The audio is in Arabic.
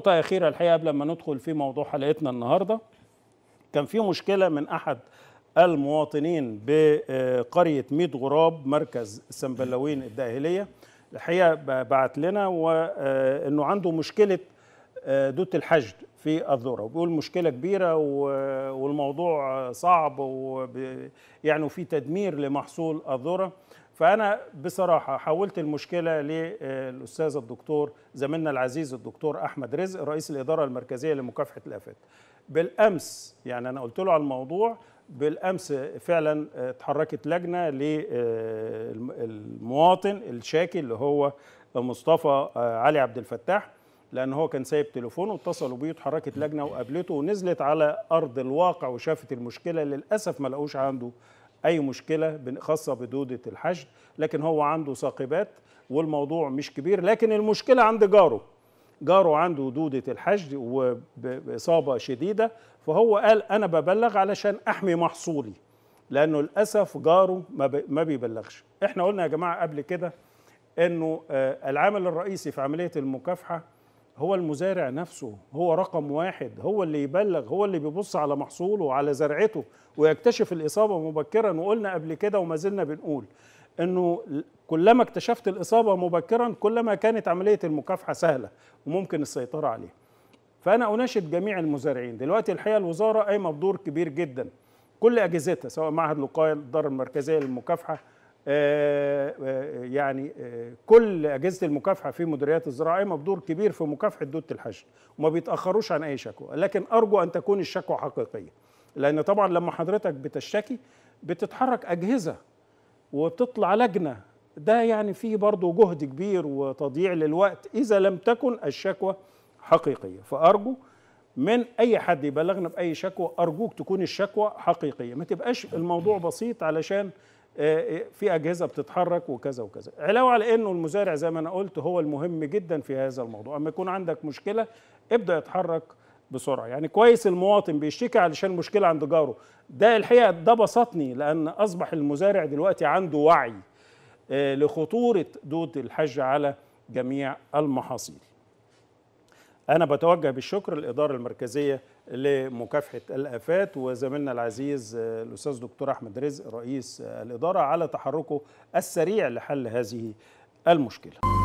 نقطة أخيرة الحقيقة قبل ما ندخل في موضوع حلقتنا النهاردة كان في مشكلة من أحد المواطنين بقرية ميت غراب مركز سنبلاوين الداهلية الحقيقة بعت لنا وأنه عنده مشكلة آه، دوت الحشد في الذره وبيقول مشكله كبيره والموضوع صعب ويعني في تدمير لمحصول الذره فانا بصراحه حولت المشكله للاستاذ الدكتور زميلنا العزيز الدكتور احمد رزق رئيس الاداره المركزيه لمكافحه الافات بالامس يعني انا قلت له على الموضوع بالامس فعلا اتحركت لجنه للمواطن آه، الشاكي اللي هو مصطفى آه، علي عبد الفتاح لان هو كان سايب تليفونه واتصلوا بيه اتحركت لجنه وقابلته ونزلت على ارض الواقع وشافت المشكله للاسف ما لقوش عنده اي مشكله خاصه بدوده الحشد لكن هو عنده ثاقبات والموضوع مش كبير لكن المشكله عند جاره جاره عنده دوده الحشد وباصابه شديده فهو قال انا ببلغ علشان احمي محصولي لانه للاسف جاره ما بيبلغش احنا قلنا يا جماعه قبل كده انه آه، العامل الرئيسي في عمليه المكافحه هو المزارع نفسه هو رقم واحد هو اللي يبلغ هو اللي بيبص على محصوله وعلى زرعته ويكتشف الإصابة مبكرا وقلنا قبل كده وما زلنا بنقول أنه كلما اكتشفت الإصابة مبكرا كلما كانت عملية المكافحة سهلة وممكن السيطرة عليها فأنا أناشد جميع المزارعين دلوقتي الحقيقة الوزارة قايمة بدور كبير جدا كل أجهزتها سواء معهد الوقايه الدار المركزية للمكافحة آه، آه، يعني آه، كل اجهزه المكافحه في مديريات الزراعه قايمه بدور كبير في مكافحه دوده الحشد وما بيتاخروش عن اي شكوى لكن ارجو ان تكون الشكوى حقيقيه لان طبعا لما حضرتك بتشتكي بتتحرك اجهزه وبتطلع لجنه ده يعني فيه برضه جهد كبير وتضييع للوقت اذا لم تكن الشكوى حقيقيه فارجو من اي حد يبلغنا باي شكوى ارجوك تكون الشكوى حقيقيه ما تبقاش الموضوع بسيط علشان آه، آه، في اجهزه بتتحرك وكذا وكذا علاوه على انه المزارع زي ما انا قلت هو المهم جدا في هذا الموضوع اما يكون عندك مشكله ابدا اتحرك بسرعه يعني كويس المواطن بيشتكي علشان مشكله عند جاره ده الحقيقه ده بسطني لان اصبح المزارع دلوقتي عنده وعي آه، لخطوره دود الحج على جميع المحاصيل أنا بتوجه بالشكر للإدارة المركزية لمكافحة الآفات وزميلنا العزيز آه، الأستاذ دكتور أحمد رزق رئيس آه، الإدارة على تحركه السريع لحل هذه المشكله